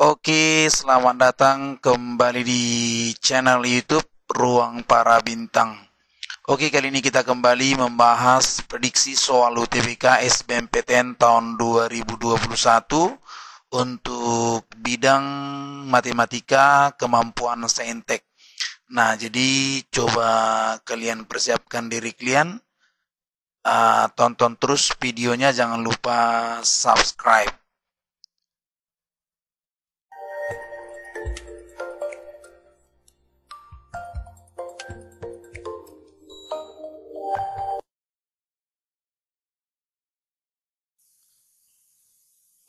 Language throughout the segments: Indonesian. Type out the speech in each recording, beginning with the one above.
Oke, selamat datang kembali di channel YouTube Ruang Para Bintang. Oke, kali ini kita kembali membahas prediksi soal UTBK SBMPTN tahun 2021 untuk bidang matematika kemampuan saintek. Nah, jadi coba kalian persiapkan diri kalian. Uh, tonton terus videonya, jangan lupa subscribe.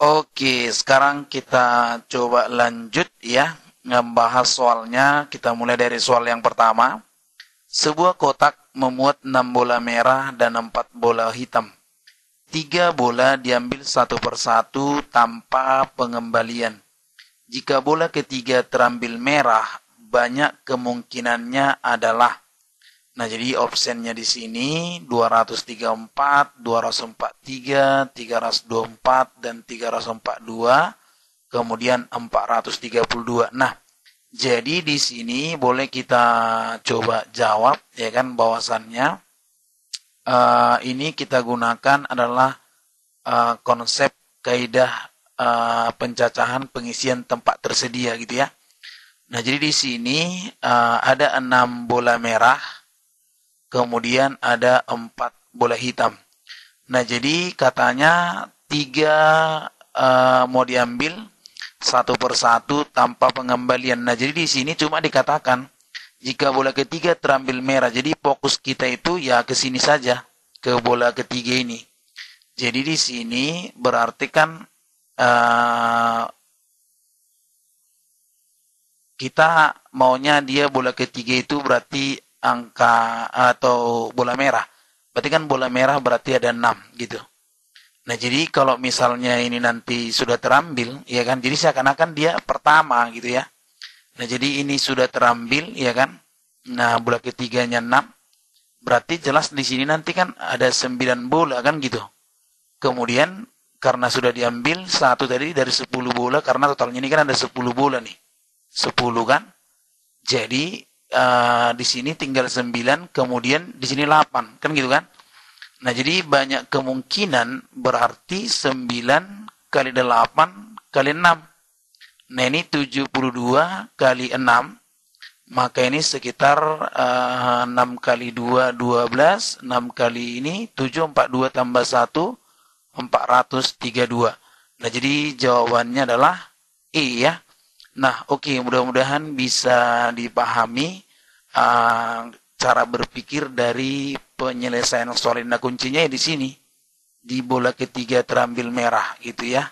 Oke, sekarang kita coba lanjut ya membahas soalnya. Kita mulai dari soal yang pertama. Sebuah kotak memuat 6 bola merah dan 4 bola hitam. Tiga bola diambil satu persatu tanpa pengembalian. Jika bola ketiga terambil merah, banyak kemungkinannya adalah Nah, jadi opsennya di sini 234, 243, 324 dan 342, kemudian 432. Nah, jadi di sini boleh kita coba jawab ya kan bahwasannya uh, ini kita gunakan adalah uh, konsep kaidah uh, pencacahan pengisian tempat tersedia gitu ya. Nah, jadi di sini uh, ada enam bola merah kemudian ada empat bola hitam. Nah, jadi katanya tiga uh, mau diambil satu persatu tanpa pengembalian. Nah, jadi di sini cuma dikatakan jika bola ketiga terambil merah, jadi fokus kita itu ya ke sini saja ke bola ketiga ini. Jadi di sini berarti kan uh, kita maunya dia bola ketiga itu berarti angka atau bola merah. Berarti kan bola merah berarti ada 6 gitu. Nah, jadi kalau misalnya ini nanti sudah terambil, ya kan? Jadi seakan-akan dia pertama gitu ya. Nah, jadi ini sudah terambil, ya kan? Nah, bola ketiganya 6. Berarti jelas di sini nanti kan ada 9 bola kan gitu. Kemudian karena sudah diambil satu tadi dari 10 bola karena totalnya ini kan ada 10 bola nih. 10 kan? Jadi uh, di sini tinggal 9, kemudian di sini 8, kan gitu kan? Nah, jadi banyak kemungkinan berarti 9 kali 8 kali 6. Nah, ini 72 kali 6. Maka ini sekitar uh, eh, 6 kali 2, 12. 6 kali ini 7, 2, tambah 1, 432. Nah, jadi jawabannya adalah I e ya. Nah, oke, okay, mudah-mudahan bisa dipahami uh, cara berpikir dari penyelesaian soal Nah, kuncinya ya di sini di bola ketiga terambil merah gitu ya.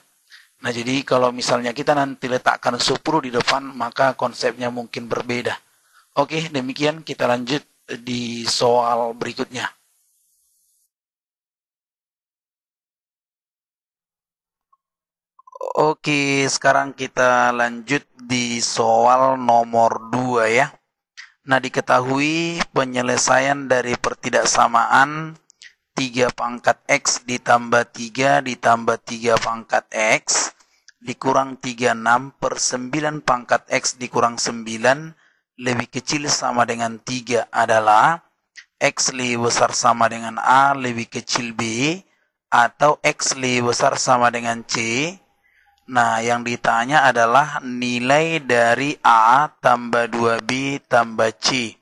Nah, jadi kalau misalnya kita nanti letakkan 10 di depan, maka konsepnya mungkin berbeda. Oke, okay, demikian kita lanjut di soal berikutnya. Oke, sekarang kita lanjut di soal nomor 2 ya. Nah, diketahui penyelesaian dari pertidaksamaan 3 pangkat X ditambah 3 ditambah 3 pangkat X dikurang 36 per 9 pangkat X dikurang 9 lebih kecil sama dengan 3 adalah X lebih besar sama dengan A lebih kecil B atau X lebih besar sama dengan C Nah, yang ditanya adalah nilai dari A tambah 2B tambah C.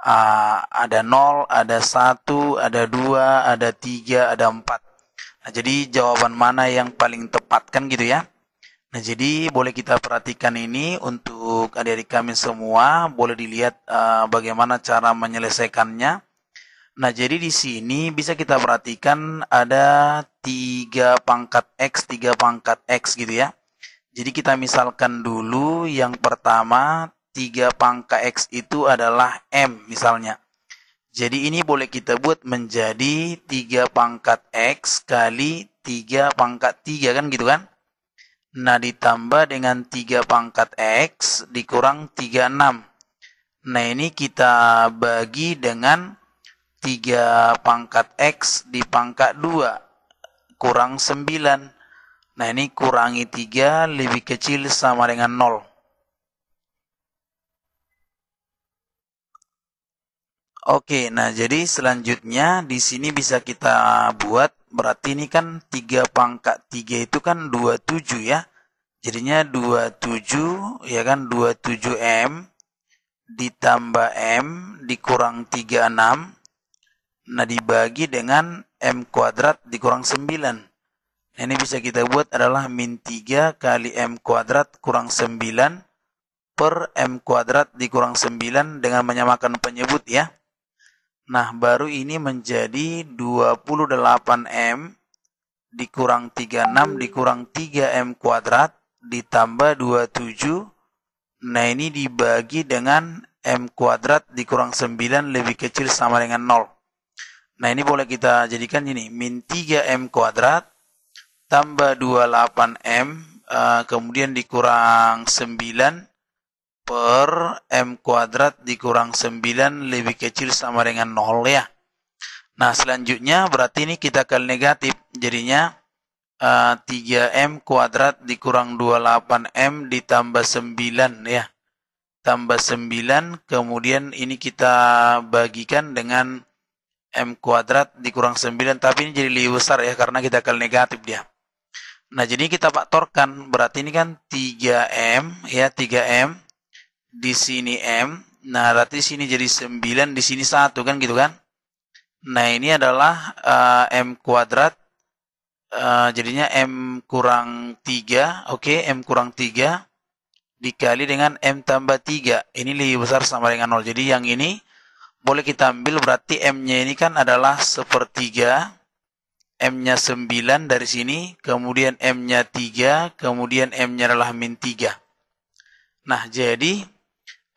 A, ada 0, ada 1, ada 2, ada 3, ada 4. Nah, jadi jawaban mana yang paling tepat kan gitu ya. Nah, jadi boleh kita perhatikan ini untuk adik-adik kami semua, boleh dilihat uh, bagaimana cara menyelesaikannya. Nah, jadi di sini bisa kita perhatikan ada tiga pangkat X, tiga pangkat X gitu ya. Jadi kita misalkan dulu yang pertama tiga pangkat X itu adalah M misalnya. Jadi ini boleh kita buat menjadi tiga pangkat X kali tiga pangkat tiga kan gitu kan. Nah, ditambah dengan tiga pangkat X dikurang 36. Nah, ini kita bagi dengan 3 pangkat X di pangkat 2 kurang 9 nah ini kurangi 3 lebih kecil sama dengan 0 Oke, nah jadi selanjutnya di sini bisa kita buat berarti ini kan 3 pangkat 3 itu kan 27 ya. Jadinya 27 ya kan 27M ditambah M dikurang 36 Nah dibagi dengan M kuadrat dikurang 9. Nah, ini bisa kita buat adalah min 3 kali M kuadrat kurang 9 per M kuadrat dikurang 9 dengan menyamakan penyebut ya. Nah baru ini menjadi 28M dikurang 36 dikurang 3M kuadrat ditambah 27 Nah ini dibagi dengan M kuadrat dikurang 9 lebih kecil sama dengan 0. Nah ini boleh kita jadikan ini min 3M kuadrat tambah 28M uh, eh, kemudian dikurang 9 per M kuadrat dikurang 9 lebih kecil sama dengan 0 ya. Nah selanjutnya berarti ini kita akan negatif jadinya uh, eh, 3M kuadrat dikurang 28M ditambah 9 ya. Tambah 9 kemudian ini kita bagikan dengan M kuadrat dikurang 9, tapi ini jadi lebih besar ya, karena kita kali negatif dia. Nah, jadi kita faktorkan, berarti ini kan 3M, ya, 3M, di sini M, nah, berarti sini jadi 9, di sini 1, kan gitu kan? Nah, ini adalah uh, M kuadrat, uh, jadinya M kurang 3, oke, okay, M kurang 3, dikali dengan M tambah 3, ini lebih besar sama dengan 0, jadi yang ini boleh kita ambil berarti M-nya ini kan adalah sepertiga. M-nya 9 dari sini, kemudian M-nya 3, kemudian M-nya adalah min 3. Nah, jadi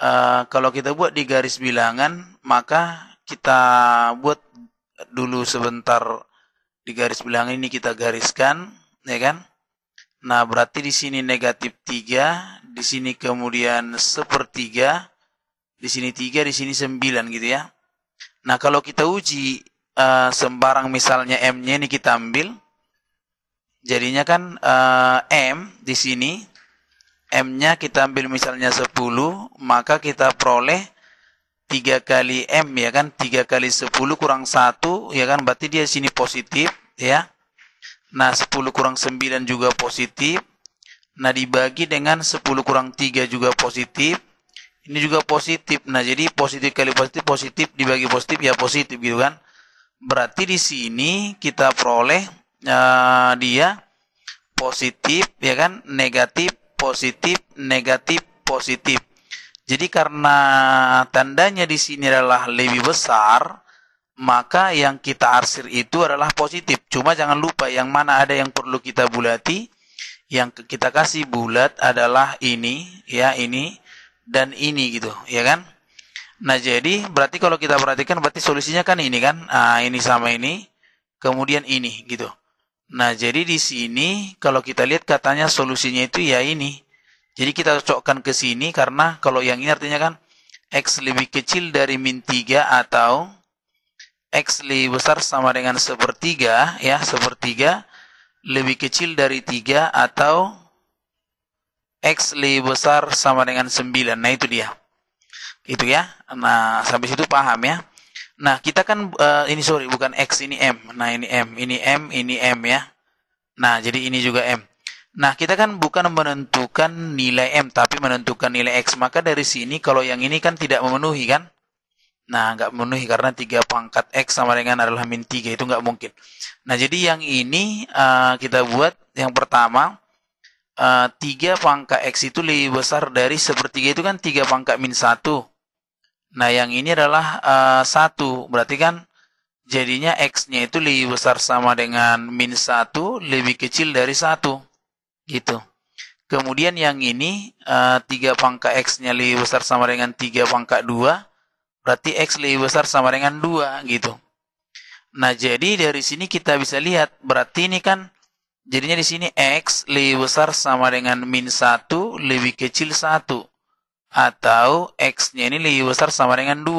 uh, kalau kita buat di garis bilangan, maka kita buat dulu sebentar di garis bilangan ini kita gariskan, ya kan? Nah, berarti di sini negatif 3, di sini kemudian sepertiga, di sini tiga, di sini sembilan gitu ya. Nah kalau kita uji uh, sembarang misalnya m-nya ini kita ambil, jadinya kan uh, m di sini m-nya kita ambil misalnya sepuluh maka kita peroleh tiga kali M ya kan tiga kali sepuluh kurang satu ya kan berarti dia sini positif ya nah sepuluh kurang sembilan juga positif nah dibagi dengan sepuluh kurang tiga juga positif ini juga positif nah jadi positif kali positif positif dibagi positif ya positif gitu kan berarti di sini kita peroleh uh, dia positif ya kan negatif positif negatif positif jadi karena tandanya di sini adalah lebih besar maka yang kita arsir itu adalah positif cuma jangan lupa yang mana ada yang perlu kita bulati yang kita kasih bulat adalah ini ya ini dan ini gitu, ya kan? Nah, jadi berarti kalau kita perhatikan berarti solusinya kan ini kan, Nah, ini sama ini, kemudian ini gitu. Nah, jadi di sini kalau kita lihat katanya solusinya itu ya ini. Jadi kita cocokkan ke sini karena kalau yang ini artinya kan X lebih kecil dari min 3 atau X lebih besar sama dengan sepertiga, ya, sepertiga lebih kecil dari 3 atau X lebih besar sama dengan 9. Nah, itu dia. Itu ya. Nah, sampai situ paham ya. Nah, kita kan, uh, ini sorry, bukan X, ini M. Nah, ini M, ini M, ini M ya. Nah, jadi ini juga M. Nah, kita kan bukan menentukan nilai M, tapi menentukan nilai X. Maka dari sini, kalau yang ini kan tidak memenuhi kan? Nah, nggak memenuhi karena 3 pangkat X sama dengan adalah min 3. Itu nggak mungkin. Nah, jadi yang ini uh, kita buat yang pertama 3 eh, pangkat X itu lebih besar dari sepertiga itu kan 3 pangkat min 1. Nah, yang ini adalah uh, eh, 1. Berarti kan jadinya X-nya itu lebih besar sama dengan min 1, lebih kecil dari 1. Gitu. Kemudian yang ini, uh, eh, 3 pangkat X-nya lebih besar sama dengan 3 pangkat 2. Berarti X lebih besar sama dengan 2, gitu. Nah, jadi dari sini kita bisa lihat, berarti ini kan Jadinya di sini X lebih besar sama dengan min 1 lebih kecil 1. Atau X-nya ini lebih besar sama dengan 2.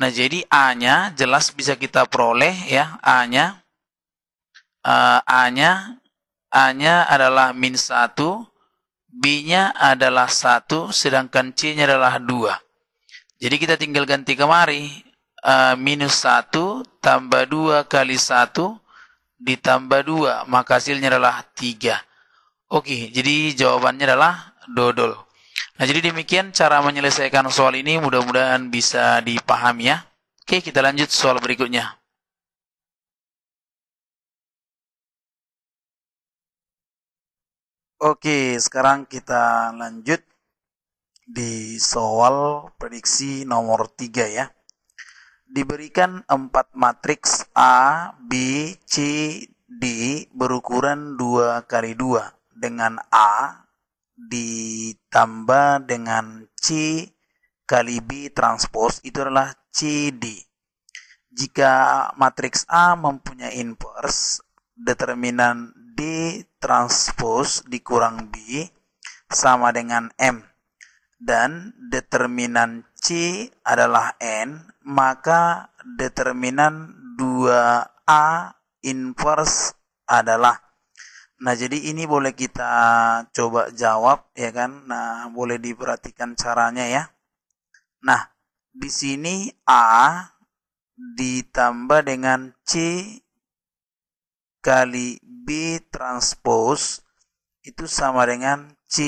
Nah, jadi A-nya jelas bisa kita peroleh ya. A-nya uh, A-nya A-nya adalah min 1. B-nya adalah 1, sedangkan C-nya adalah 2. Jadi kita tinggal ganti kemari. Uh, minus 1 tambah 2 kali 1 ditambah 2, maka hasilnya adalah 3. Oke, jadi jawabannya adalah dodol. Nah, jadi demikian cara menyelesaikan soal ini mudah-mudahan bisa dipahami ya. Oke, kita lanjut soal berikutnya. Oke, sekarang kita lanjut di soal prediksi nomor 3 ya diberikan empat matriks A, B, C, D berukuran 2 kali 2 dengan A ditambah dengan C kali B transpose itu adalah c d Jika matriks A mempunyai inverse, determinan D transpose dikurang B sama dengan M. Dan determinan C adalah N maka determinan 2A inverse adalah Nah, jadi ini boleh kita coba jawab ya kan. Nah, boleh diperhatikan caranya ya. Nah, di sini A ditambah dengan C kali B transpose itu sama dengan C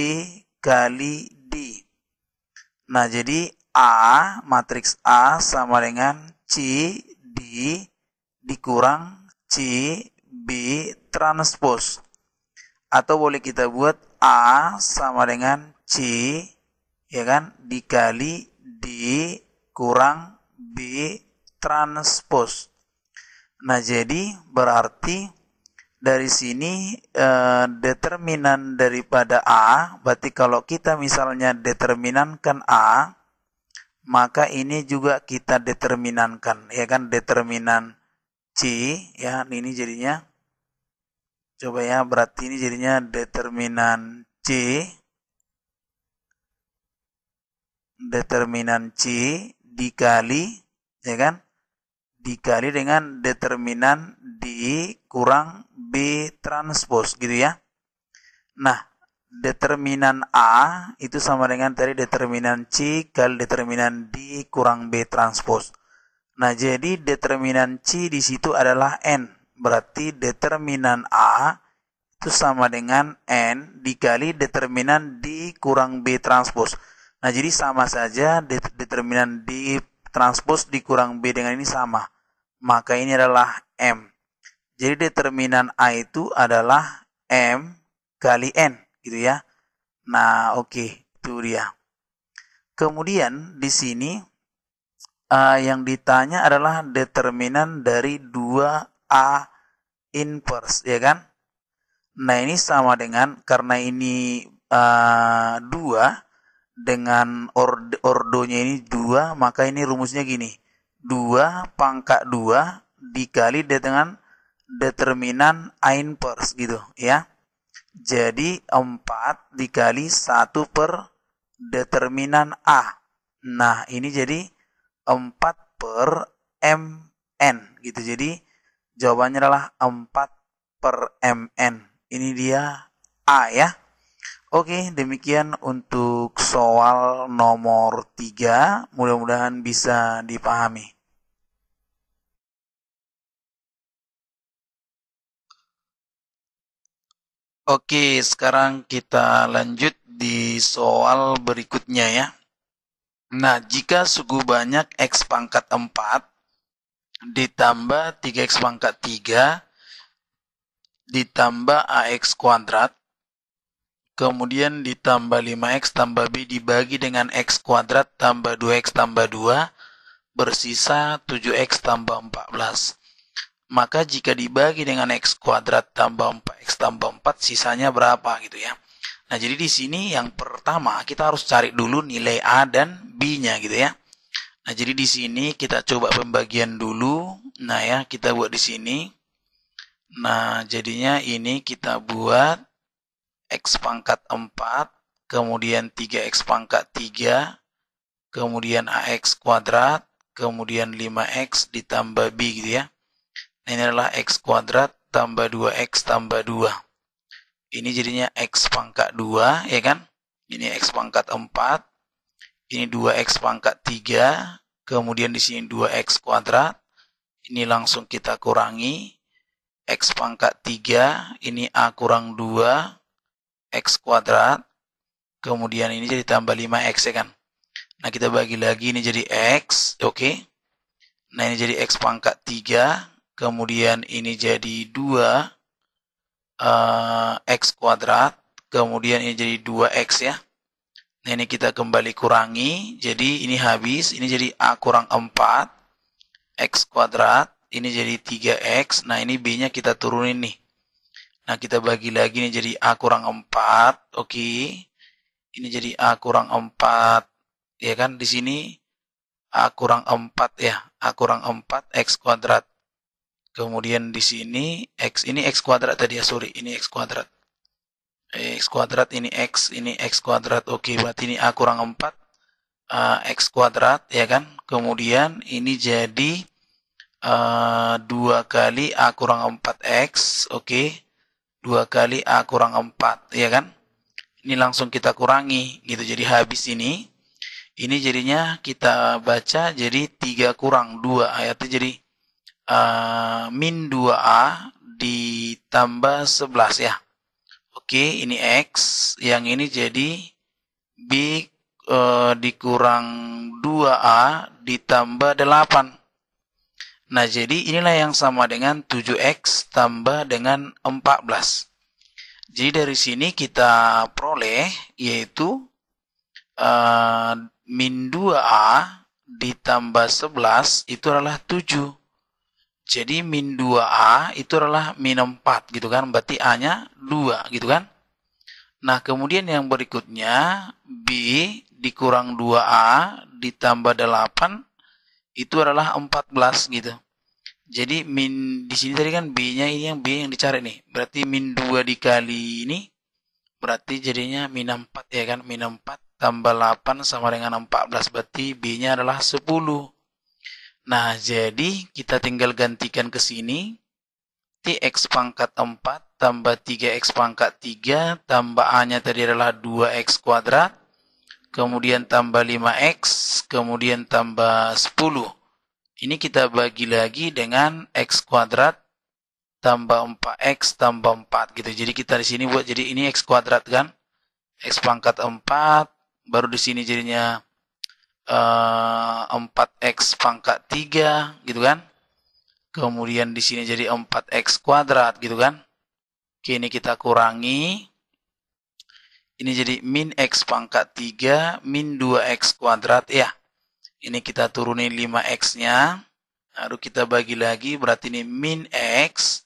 kali D. Nah, jadi A, matriks A sama dengan C, D, dikurang C, B, transpose. Atau boleh kita buat A sama dengan C, ya kan, dikali D, kurang B, transpose. Nah, jadi berarti dari sini e, determinan daripada A, berarti kalau kita misalnya determinankan A, maka ini juga kita determinankan ya kan determinan C ya ini jadinya coba ya berarti ini jadinya determinan C determinan C dikali ya kan dikali dengan determinan D kurang B transpose gitu ya nah determinan A itu sama dengan tadi determinan C kali determinan D kurang B transpose. Nah, jadi determinan C di situ adalah N. Berarti determinan A itu sama dengan N dikali determinan D kurang B transpose. Nah, jadi sama saja determinan D transpose dikurang B dengan ini sama. Maka ini adalah M. Jadi determinan A itu adalah M kali N gitu ya. Nah, oke, okay, itu dia. Kemudian di sini uh, yang ditanya adalah determinan dari 2A inverse, ya kan? Nah, ini sama dengan karena ini uh, eh, 2 dengan ord ordonya ini 2, maka ini rumusnya gini. 2 pangkat 2 dikali dengan determinan A inverse gitu, ya. Jadi 4 dikali 1 per determinan A. Nah, ini jadi 4 per MN gitu. Jadi jawabannya adalah 4 per MN. Ini dia A ya. Oke, demikian untuk soal nomor 3. Mudah-mudahan bisa dipahami. Oke, sekarang kita lanjut di soal berikutnya ya. Nah, jika suku banyak X pangkat 4 ditambah 3X pangkat 3 ditambah AX kuadrat, kemudian ditambah 5X tambah B dibagi dengan X kuadrat tambah 2X tambah 2, bersisa 7X tambah 14 maka jika dibagi dengan x kuadrat tambah 4x tambah 4 sisanya berapa gitu ya. Nah, jadi di sini yang pertama kita harus cari dulu nilai A dan B-nya gitu ya. Nah, jadi di sini kita coba pembagian dulu. Nah, ya, kita buat di sini. Nah, jadinya ini kita buat x pangkat 4, kemudian 3x pangkat 3, kemudian ax kuadrat, kemudian 5x ditambah b gitu ya. Ini adalah X kuadrat tambah 2X tambah 2. Ini jadinya X pangkat 2, ya kan? Ini X pangkat 4. Ini 2X pangkat 3. Kemudian di sini 2X kuadrat. Ini langsung kita kurangi. X pangkat 3. Ini A kurang 2. X kuadrat. Kemudian ini jadi tambah 5X, ya kan? Nah, kita bagi lagi ini jadi X, oke. Okay. Nah, ini jadi X pangkat 3 kemudian ini jadi 2 uh, eh, X kuadrat, kemudian ini jadi 2X ya. Nah, ini kita kembali kurangi, jadi ini habis, ini jadi A kurang 4, X kuadrat, ini jadi 3X, nah ini B-nya kita turunin nih. Nah, kita bagi lagi, ini jadi A kurang 4, oke. Okay. Ini jadi A kurang 4, ya kan, di sini A kurang 4 ya, A kurang 4, X kuadrat. Kemudian di sini x ini x kuadrat tadi ya sorry ini x kuadrat x kuadrat ini x ini x kuadrat oke berarti ini a kurang 4 uh, x kuadrat ya kan kemudian ini jadi dua uh, kali a kurang 4x oke dua kali a kurang 4 ya kan ini langsung kita kurangi gitu jadi habis ini ini jadinya kita baca jadi tiga kurang dua ayatnya jadi uh, min 2A ditambah 11 ya. Oke, ini X, yang ini jadi B uh, dikurang 2A ditambah 8. Nah, jadi inilah yang sama dengan 7X tambah dengan 14. Jadi dari sini kita peroleh yaitu uh, min 2A ditambah 11 itu adalah 7. Jadi min 2A itu adalah min 4 gitu kan. Berarti A-nya 2 gitu kan. Nah, kemudian yang berikutnya B dikurang 2A ditambah 8 itu adalah 14 gitu. Jadi min di sini tadi kan B-nya ini yang B yang dicari nih. Berarti min 2 dikali ini berarti jadinya min 4 ya kan. Min 4 tambah 8 sama dengan 14 berarti B-nya adalah 10. Nah, jadi kita tinggal gantikan ke sini. Tx pangkat 4 tambah 3x pangkat 3 tambah A-nya tadi adalah 2x kuadrat. Kemudian tambah 5x, kemudian tambah 10. Ini kita bagi lagi dengan x kuadrat tambah 4x tambah 4 gitu. Jadi kita di sini buat jadi ini x kuadrat kan. x pangkat 4 baru di sini jadinya uh, eh, 4x pangkat 3 gitu kan. Kemudian di sini jadi 4x kuadrat gitu kan. Oke, ini kita kurangi. Ini jadi min x pangkat 3 min 2x kuadrat ya. Ini kita turunin 5x-nya. Lalu kita bagi lagi berarti ini min x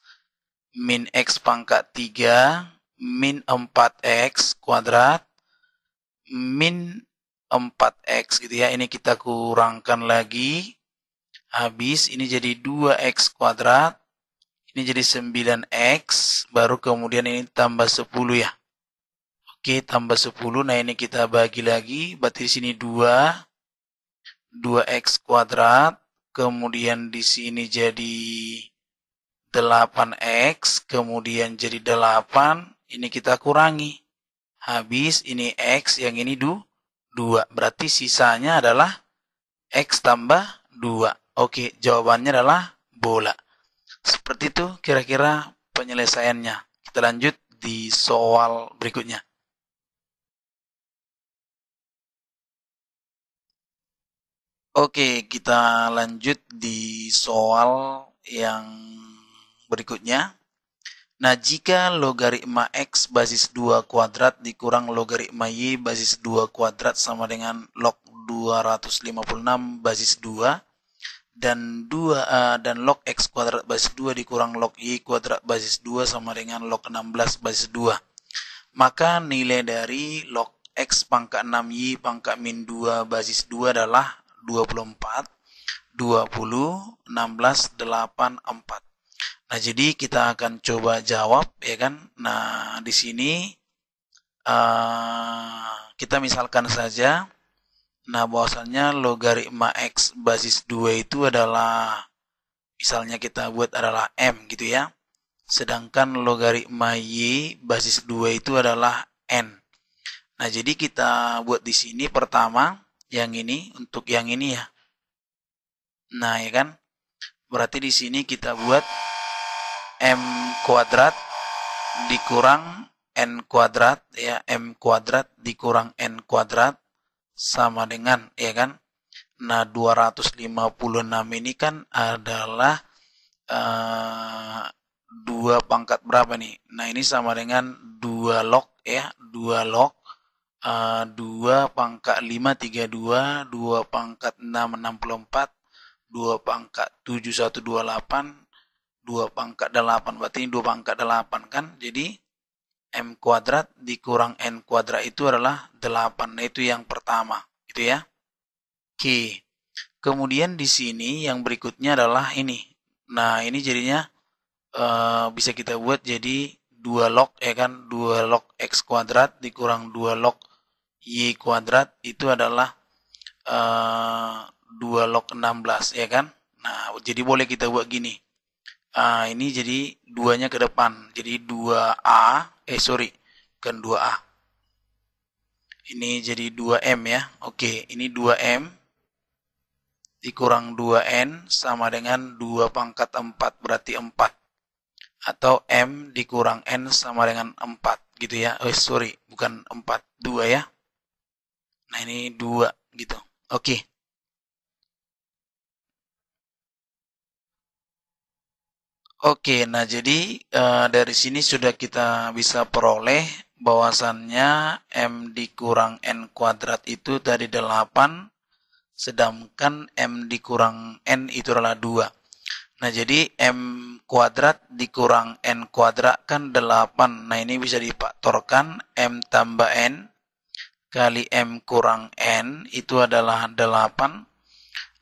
min x pangkat 3 min 4x kuadrat min 4x gitu ya. Ini kita kurangkan lagi. Habis ini jadi 2x kuadrat. Ini jadi 9x. Baru kemudian ini tambah 10 ya. Oke, tambah 10. Nah, ini kita bagi lagi. Berarti di sini 2. 2x kuadrat. Kemudian di sini jadi 8x. Kemudian jadi 8. Ini kita kurangi. Habis ini x yang ini 2. 2. Berarti sisanya adalah X tambah 2. Oke, jawabannya adalah bola. Seperti itu kira-kira penyelesaiannya. Kita lanjut di soal berikutnya. Oke, kita lanjut di soal yang berikutnya. Nah, jika logaritma X basis 2 kuadrat dikurang logaritma Y basis 2 kuadrat sama dengan log 256 basis 2 dan 2 uh, eh, dan log X kuadrat basis 2 dikurang log Y kuadrat basis 2 sama dengan log 16 basis 2. Maka nilai dari log X pangkat 6Y pangkat min 2 basis 2 adalah 24, 20, 16, 8, 4. Nah, jadi kita akan coba jawab ya kan. Nah, di sini uh, kita misalkan saja nah bahwasanya logaritma x basis 2 itu adalah misalnya kita buat adalah m gitu ya. Sedangkan logaritma y basis 2 itu adalah n. Nah, jadi kita buat di sini pertama yang ini untuk yang ini ya. Nah, ya kan? Berarti di sini kita buat m kuadrat dikurang n kuadrat ya m kuadrat dikurang n kuadrat sama dengan ya kan nah 256 ini kan adalah uh, eh, 2 pangkat berapa nih nah ini sama dengan 2 log ya 2 log uh, eh, 2 pangkat 5 32 2 pangkat 6 64 2 pangkat 7128 2 pangkat 8 berarti ini 2 pangkat 8 kan jadi M kuadrat dikurang N kuadrat itu adalah 8 nah, itu yang pertama gitu ya Oke kemudian di sini yang berikutnya adalah ini nah ini jadinya e, bisa kita buat jadi 2 log ya kan 2 log X kuadrat dikurang 2 log Y kuadrat itu adalah e, eh, 2 log 16 ya kan nah jadi boleh kita buat gini uh, ini jadi duanya ke depan jadi 2A eh sorry kan 2A ini jadi 2M ya oke ini 2M dikurang 2N sama dengan 2 pangkat 4 berarti 4 atau M dikurang N sama dengan 4 gitu ya oh sorry bukan 4 2 ya nah ini 2 gitu oke Oke, nah jadi e, dari sini sudah kita bisa peroleh bahwasannya M dikurang N kuadrat itu dari 8, sedangkan M dikurang N itu adalah 2. Nah jadi M kuadrat dikurang N kuadrat kan 8. Nah ini bisa dipaktorkan M tambah N kali M kurang N itu adalah 8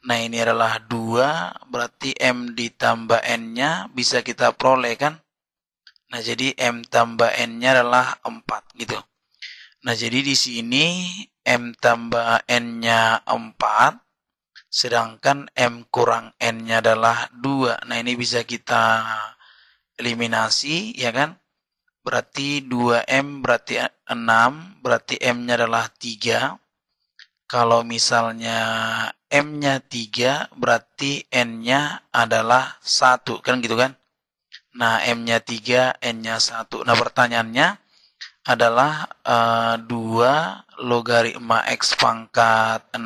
Nah ini adalah 2, berarti M ditambah N-nya bisa kita peroleh kan? Nah jadi M tambah N-nya adalah 4 gitu. Nah jadi di sini M tambah N-nya 4, sedangkan M kurang N-nya adalah 2. Nah ini bisa kita eliminasi ya kan? Berarti 2M berarti 6, berarti M-nya adalah 3. Kalau misalnya M-nya 3 berarti N-nya adalah 1. Kan gitu kan? Nah, M-nya 3, N-nya 1. Nah, pertanyaannya adalah uh, eh, 2 logaritma X pangkat 6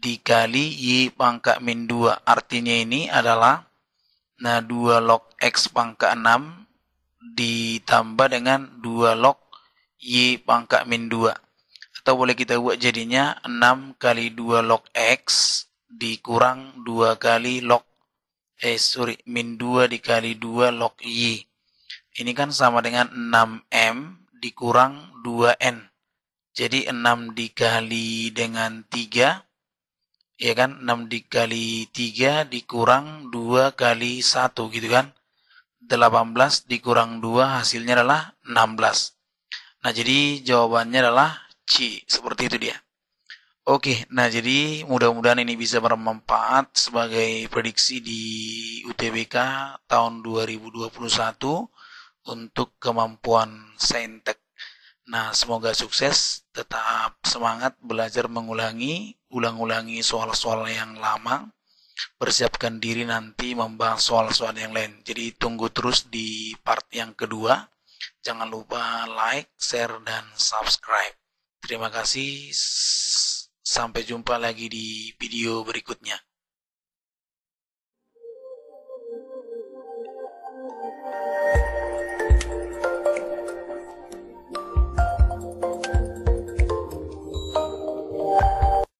dikali Y pangkat min 2. Artinya ini adalah nah 2 log X pangkat 6 ditambah dengan 2 log Y pangkat min 2 kita boleh kita buat jadinya 6 kali 2 log X dikurang 2 kali log eh sorry, min 2 dikali 2 log Y. Ini kan sama dengan 6M dikurang 2N. Jadi 6 dikali dengan 3 ya kan 6 dikali 3 dikurang 2 kali 1 gitu kan 18 dikurang 2 hasilnya adalah 16 nah jadi jawabannya adalah C. Seperti itu dia. Oke, nah jadi mudah-mudahan ini bisa bermanfaat sebagai prediksi di UTBK tahun 2021 untuk kemampuan saintek. Nah, semoga sukses, tetap semangat belajar mengulangi, ulang-ulangi soal-soal yang lama, persiapkan diri nanti membahas soal-soal yang lain. Jadi tunggu terus di part yang kedua. Jangan lupa like, share, dan subscribe. Terima kasih. Sampai jumpa lagi di video berikutnya.